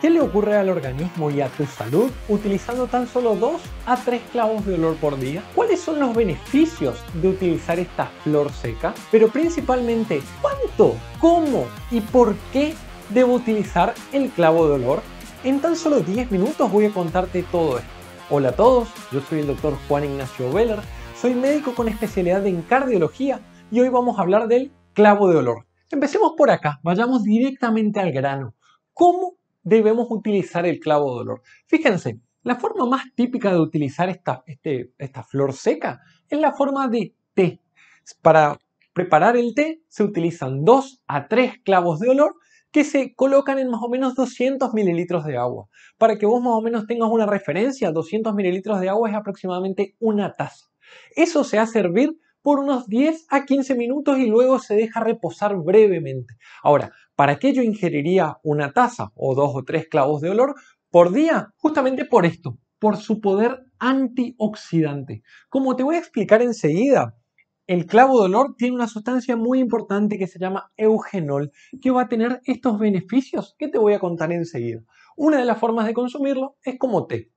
¿Qué le ocurre al organismo y a tu salud utilizando tan solo 2 a 3 clavos de olor por día? ¿Cuáles son los beneficios de utilizar esta flor seca? Pero principalmente, ¿cuánto, cómo y por qué debo utilizar el clavo de olor? En tan solo 10 minutos voy a contarte todo esto. Hola a todos, yo soy el doctor Juan Ignacio Veller, soy médico con especialidad en cardiología y hoy vamos a hablar del clavo de olor. Empecemos por acá, vayamos directamente al grano. ¿Cómo debemos utilizar el clavo de olor. Fíjense, la forma más típica de utilizar este, esta, flor seca es la forma de té. Para preparar el té se utilizan dos a tres clavos de olor que se colocan en más o menos 200 mililitros de agua. Para que vos más o menos tengas una referencia, 200 mililitros de agua es aproximadamente una taza. Eso se hace hervir por unos 10 a 15 minutos y luego se deja reposar brevemente. Ahora, ¿Para qué yo ingeriría una taza o dos o tres clavos de olor por día? Justamente por esto, por su poder antioxidante. Como te voy a explicar enseguida, el clavo de olor tiene una sustancia muy importante que se llama eugenol, que va a tener estos beneficios que te voy a contar enseguida. Una de las formas de consumirlo es como té.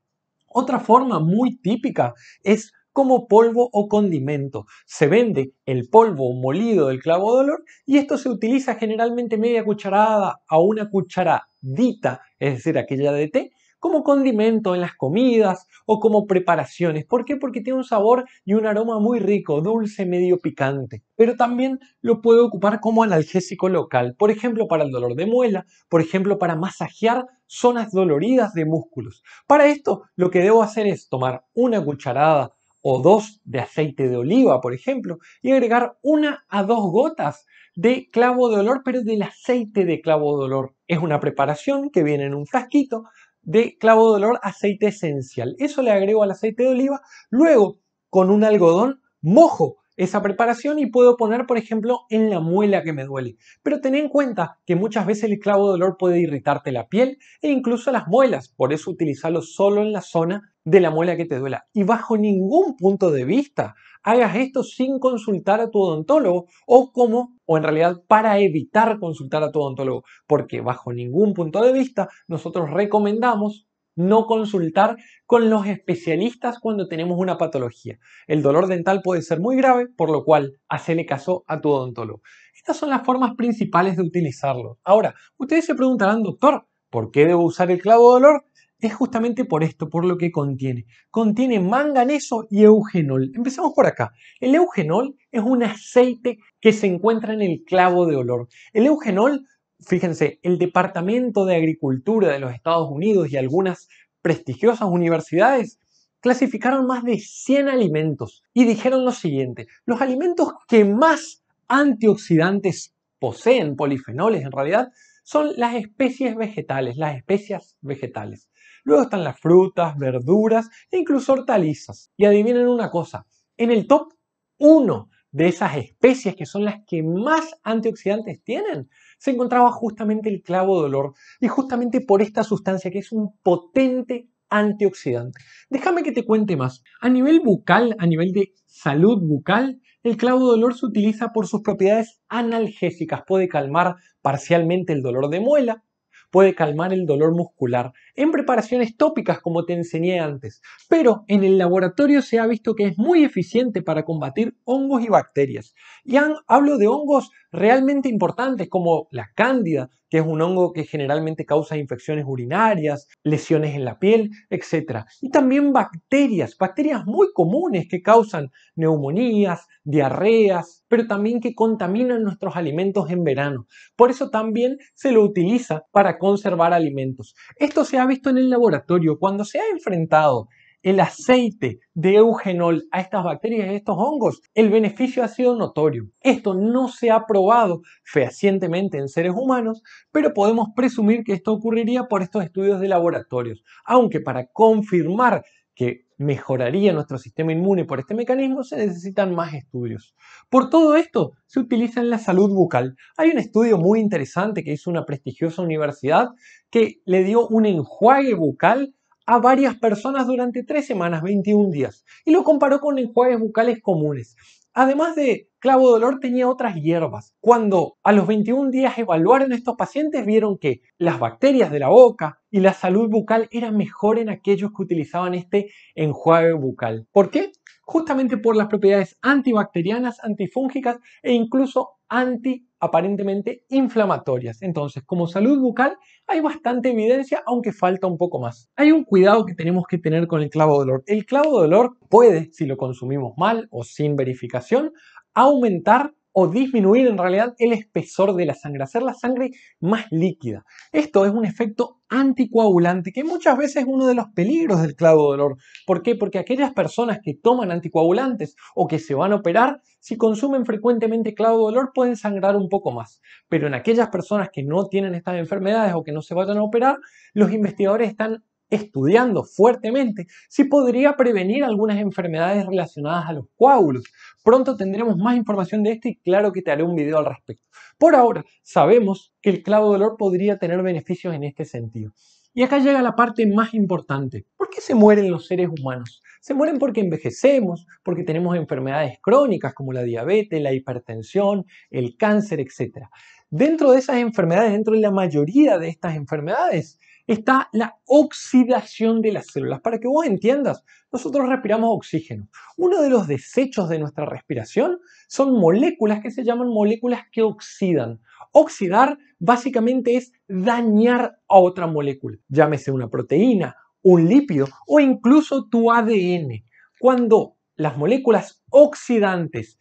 Otra forma muy típica es como polvo o condimento. Se vende el polvo molido del clavo de olor y esto se utiliza generalmente media cucharada a una cucharadita, es decir, aquella de té, como condimento en las comidas o como preparaciones. ¿Por qué? Porque tiene un sabor y un aroma muy rico, dulce, medio picante. Pero también lo puede ocupar como analgésico local, por ejemplo para el dolor de muela, por ejemplo para masajear zonas doloridas de músculos. Para esto lo que debo hacer es tomar una cucharada o dos de aceite de oliva, por ejemplo, y agregar una a dos gotas de clavo de olor, pero del aceite de clavo de olor. Es una preparación que viene en un frasquito de clavo de olor, aceite esencial. Eso le agrego al aceite de oliva. Luego, con un algodón, mojo esa preparación y puedo poner, por ejemplo, en la muela que me duele. Pero ten en cuenta que muchas veces el clavo de dolor puede irritarte la piel e incluso las muelas, por eso utilizarlo solo en la zona de la muela que te duela. Y bajo ningún punto de vista hagas esto sin consultar a tu odontólogo o como, o en realidad para evitar consultar a tu odontólogo, porque bajo ningún punto de vista nosotros recomendamos no consultar con los especialistas cuando tenemos una patología. El dolor dental puede ser muy grave, por lo cual hacele caso a tu odontólogo. Estas son las formas principales de utilizarlo. Ahora, ustedes se preguntarán, doctor, ¿por qué debo usar el clavo de olor? Es justamente por esto, por lo que contiene. Contiene manganeso y eugenol. Empezamos por acá. El eugenol es un aceite que se encuentra en el clavo de olor. El eugenol Fíjense, el Departamento de Agricultura de los Estados Unidos y algunas prestigiosas universidades clasificaron más de 100 alimentos y dijeron lo siguiente, los alimentos que más antioxidantes poseen, polifenoles en realidad, son las especies vegetales, las especias vegetales. Luego están las frutas, verduras e incluso hortalizas. Y adivinen una cosa, en el top 1 de esas especies que son las que más antioxidantes tienen, se encontraba justamente el clavo de olor y justamente por esta sustancia que es un potente antioxidante. Déjame que te cuente más. A nivel bucal, a nivel de salud bucal, el clavo de olor se utiliza por sus propiedades analgésicas. Puede calmar parcialmente el dolor de muela, puede calmar el dolor muscular, en preparaciones tópicas como te enseñé antes, pero en el laboratorio se ha visto que es muy eficiente para combatir hongos y bacterias. Y hablo de hongos realmente importantes como la cándida, que es un hongo que generalmente causa infecciones urinarias, lesiones en la piel, etc. Y también bacterias, bacterias muy comunes que causan neumonías, diarreas, pero también que contaminan nuestros alimentos en verano. Por eso también se lo utiliza para conservar alimentos. Esto se ha visto en el laboratorio, cuando se ha enfrentado el aceite de eugenol a estas bacterias y estos hongos, el beneficio ha sido notorio. Esto no se ha probado fehacientemente en seres humanos, pero podemos presumir que esto ocurriría por estos estudios de laboratorios, aunque para confirmar que mejoraría nuestro sistema inmune por este mecanismo, se necesitan más estudios. Por todo esto, se utiliza en la salud bucal. Hay un estudio muy interesante que hizo una prestigiosa universidad que le dio un enjuague bucal a varias personas durante tres semanas, 21 días, y lo comparó con enjuagues bucales comunes. Además de clavo dolor, tenía otras hierbas. Cuando a los 21 días evaluaron estos pacientes, vieron que las bacterias de la boca y la salud bucal eran mejor en aquellos que utilizaban este enjuague bucal. ¿Por qué? Justamente por las propiedades antibacterianas, antifúngicas e incluso anti aparentemente inflamatorias. Entonces, como salud bucal hay bastante evidencia, aunque falta un poco más. Hay un cuidado que tenemos que tener con el clavo de olor. El clavo de olor puede, si lo consumimos mal o sin verificación, aumentar o disminuir en realidad el espesor de la sangre, hacer la sangre más líquida. Esto es un efecto anticoagulante que muchas veces es uno de los peligros del clavo de dolor. ¿Por qué? Porque aquellas personas que toman anticoagulantes o que se van a operar, si consumen frecuentemente clavo de dolor pueden sangrar un poco más. Pero en aquellas personas que no tienen estas enfermedades o que no se vayan a operar, los investigadores están estudiando fuertemente, si podría prevenir algunas enfermedades relacionadas a los coágulos. Pronto tendremos más información de esto y claro que te haré un video al respecto. Por ahora, sabemos que el clavo de olor podría tener beneficios en este sentido. Y acá llega la parte más importante. ¿Por qué se mueren los seres humanos? Se mueren porque envejecemos, porque tenemos enfermedades crónicas como la diabetes, la hipertensión, el cáncer, etc. Dentro de esas enfermedades, dentro de la mayoría de estas enfermedades, está la oxidación de las células. Para que vos entiendas, nosotros respiramos oxígeno. Uno de los desechos de nuestra respiración son moléculas que se llaman moléculas que oxidan. Oxidar básicamente es dañar a otra molécula, llámese una proteína, un lípido o incluso tu ADN. Cuando las moléculas oxidantes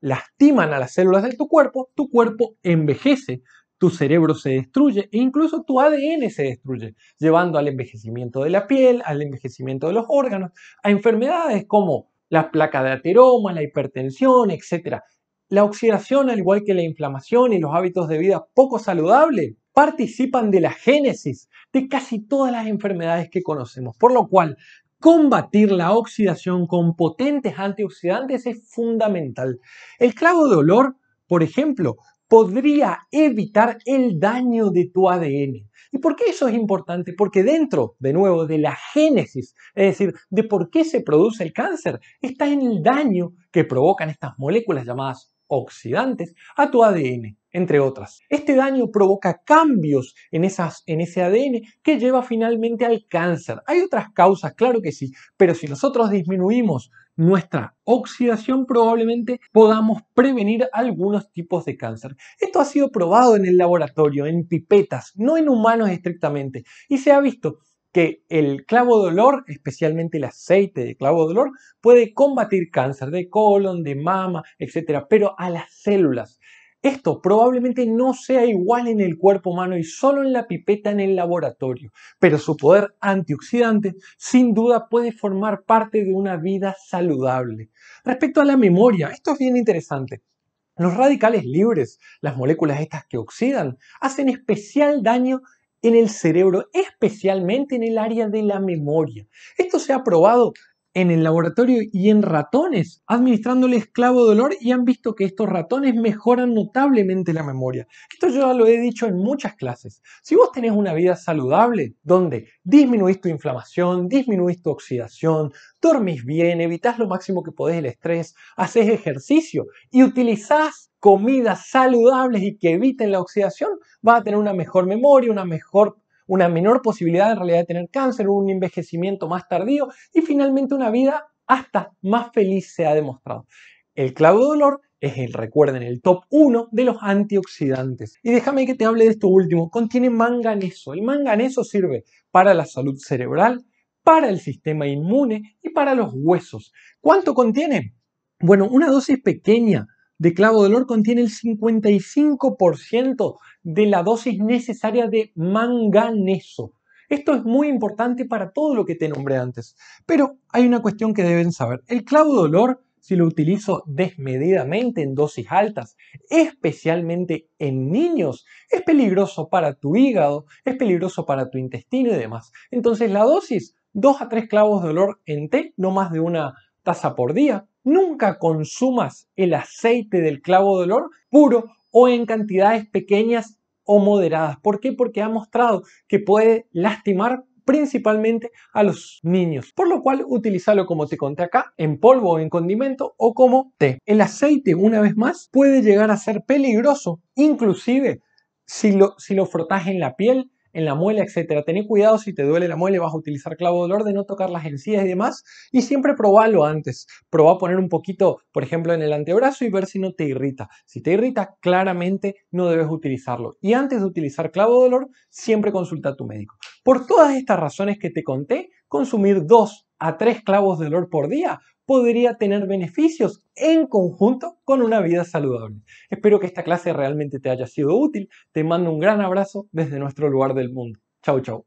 lastiman a las células de tu cuerpo, tu cuerpo envejece, tu cerebro se destruye e incluso tu ADN se destruye, llevando al envejecimiento de la piel, al envejecimiento de los órganos, a enfermedades como la placa de ateroma, la hipertensión, etc. La oxidación, al igual que la inflamación y los hábitos de vida poco saludables, participan de la génesis de casi todas las enfermedades que conocemos, por lo cual combatir la oxidación con potentes antioxidantes es fundamental. El clavo de olor, por ejemplo, podría evitar el daño de tu ADN. ¿Y por qué eso es importante? Porque dentro, de nuevo, de la génesis, es decir, de por qué se produce el cáncer, está en el daño que provocan estas moléculas llamadas oxidantes a tu ADN, entre otras. Este daño provoca cambios en, esas, en ese ADN que lleva finalmente al cáncer. Hay otras causas, claro que sí, pero si nosotros disminuimos nuestra oxidación probablemente podamos prevenir algunos tipos de cáncer. Esto ha sido probado en el laboratorio, en pipetas, no en humanos estrictamente, y se ha visto que el clavo de olor, especialmente el aceite de clavo de olor, puede combatir cáncer de colon, de mama, etc. pero a las células. Esto probablemente no sea igual en el cuerpo humano y solo en la pipeta en el laboratorio, pero su poder antioxidante sin duda puede formar parte de una vida saludable. Respecto a la memoria, esto es bien interesante. Los radicales libres, las moléculas estas que oxidan, hacen especial daño en el cerebro, especialmente en el área de la memoria. Esto se ha probado en el laboratorio y en ratones, administrándole esclavo dolor, y han visto que estos ratones mejoran notablemente la memoria. Esto yo ya lo he dicho en muchas clases. Si vos tenés una vida saludable, donde disminuís tu inflamación, disminuís tu oxidación, dormís bien, evitás lo máximo que podés el estrés, haces ejercicio y utilizás comidas saludables y que eviten la oxidación, vas a tener una mejor memoria, una mejor una menor posibilidad en realidad de tener cáncer, un envejecimiento más tardío y finalmente una vida hasta más feliz se ha demostrado. El clavo de dolor es el, recuerden, el top 1 de los antioxidantes. Y déjame que te hable de esto último, contiene manganeso. El manganeso sirve para la salud cerebral, para el sistema inmune y para los huesos. ¿Cuánto contiene? Bueno, una dosis pequeña de clavo de olor contiene el 55% de la dosis necesaria de manganeso. Esto es muy importante para todo lo que te nombré antes, pero hay una cuestión que deben saber. El clavo de olor, si lo utilizo desmedidamente en dosis altas, especialmente en niños, es peligroso para tu hígado, es peligroso para tu intestino y demás. Entonces la dosis, dos a tres clavos de olor en té, no más de una taza por día, Nunca consumas el aceite del clavo de olor puro o en cantidades pequeñas o moderadas. ¿Por qué? Porque ha mostrado que puede lastimar principalmente a los niños, por lo cual utilízalo como te conté acá, en polvo o en condimento o como té. El aceite, una vez más, puede llegar a ser peligroso, inclusive si lo, si lo frotas en la piel, en la muela, etcétera. Ten cuidado si te duele la muela vas a utilizar clavo de dolor de no tocar las encías y demás. Y siempre probalo antes. Probá poner un poquito, por ejemplo, en el antebrazo y ver si no te irrita. Si te irrita, claramente no debes utilizarlo. Y antes de utilizar clavo de dolor, siempre consulta a tu médico. Por todas estas razones que te conté, consumir dos a tres clavos de dolor por día podría tener beneficios en conjunto con una vida saludable. Espero que esta clase realmente te haya sido útil. Te mando un gran abrazo desde nuestro lugar del mundo. Chau, chau.